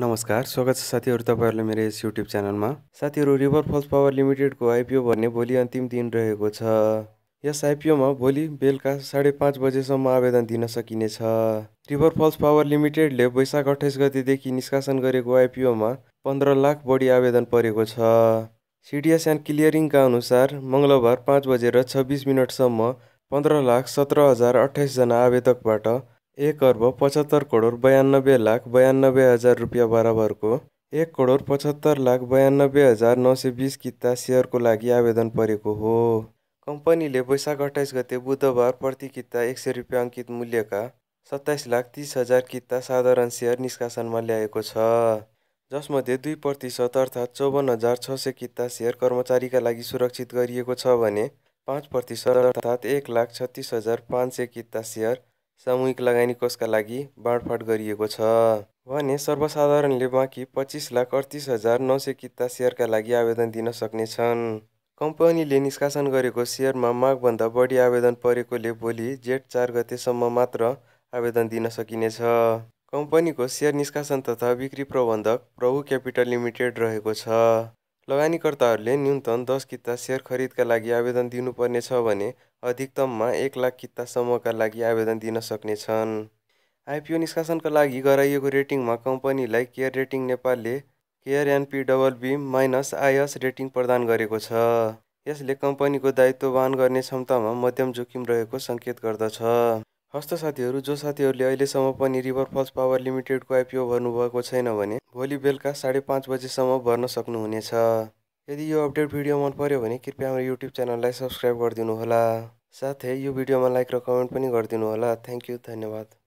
नमस्कार स्वागत छ साथीहरू तपाईँहरूलाई मेरो यस युट्युब च्यानलमा साथीहरू रिभर फल्स पावर लिमिटेडको आइपिओ भन्ने भोलि अन्तिम दिन रहेको छ यस आइपिओमा भोलि बेलुका साढे पाँच बजेसम्म आवेदन दिन सकिनेछ रिभर फल्स पावर लिमिटेडले वैशाख अठाइस गतिदेखि निष्कासन गरेको आइपिओमा पन्ध्र लाख बढी आवेदन परेको छ सिडिएस एन्ड क्लियरिङका अनुसार मङ्गलबार पाँच बजेर छब्बिस मिनटसम्म पन्ध्र लाख सत्र हजार अठाइसजना आवेदकबाट एक अर्ब पचहत्तर करोड बयानब्बे लाख बयानब्बे हजार रुपियाँ बराबरको एक करोड पचहत्तर लाख बयानब्बे हजार नौ सय बिस किता सेयरको लागि आवेदन परेको हो कम्पनीले वैशाख अट्ठाइस गते बुधबार प्रति किता एक सय रुपियाँ अङ्कित मूल्यका सत्ताइस लाख तिस हजार किता साधारण सेयर निष्कासनमा ल्याएको छ जसमध्ये दुई प्रतिशत अर्थात् चौवन्न हजार छ सय किता सेयर कर्मचारीका लागि सुरक्षित गरिएको छ भने पाँच प्रतिशत अर्थात् एक लाख छत्तिस हजार पाँच सय किता सेयर सामूहिक लगानी कोषका लागि बाँडफाँड गरिएको छ भने सर्वसाधारणले बाँकी पच्चिस लाख अडतिस हजार नौ सय किता सेयरका लागि आवेदन दिन सक्नेछन् कम्पनीले निष्कासन गरेको सेयरमा मागभन्दा बढी आवेदन परेकोले भोलि जेठ चार गतेसम्म मात्र आवेदन दिन सकिनेछ कम्पनीको सेयर निष्कासन तथा बिक्री प्रबन्धक प्रभु क्यापिटल लिमिटेड रहेको छ लगानीकर्ता न्यूनतम दस किता सेयर खरिदका लागि आवेदन दिनुपर्नेछ अधिकतम में एक लाख कितासम्मका लागि आवेदन दिन सकने सक्नेछन् आइपिओ निष्कासनका कराइक रेटिंग में कंपनी केयर रेटिङ नेपालले केयर बी माइनस आइएस रेटिंग प्रदान इसलिए कंपनी को कम्पनीको दायित्व वहन गर्ने क्षमतामा मध्यम जोखिम रहेको सङ्केत गर्दछ हस्त साथीहरू जो साथीहरूले अहिलेसम्म पनि रिभर फल्स पावर लिमिटेडको आइपिओ भर्नुभएको छैन भने भोलि बेलुका साढे पाँच बजीसम्म भर्न सक्नुहुनेछ यदि यो अपडेट भिडियो मन पर्यो भने कृपया हाम्रो युट्युब च्यानललाई सब्सक्राइब होला साथै यो भिडियोमा लाइक र कमेन्ट पनि गरिदिनु होला थ्याङ्क यू धन्यवाद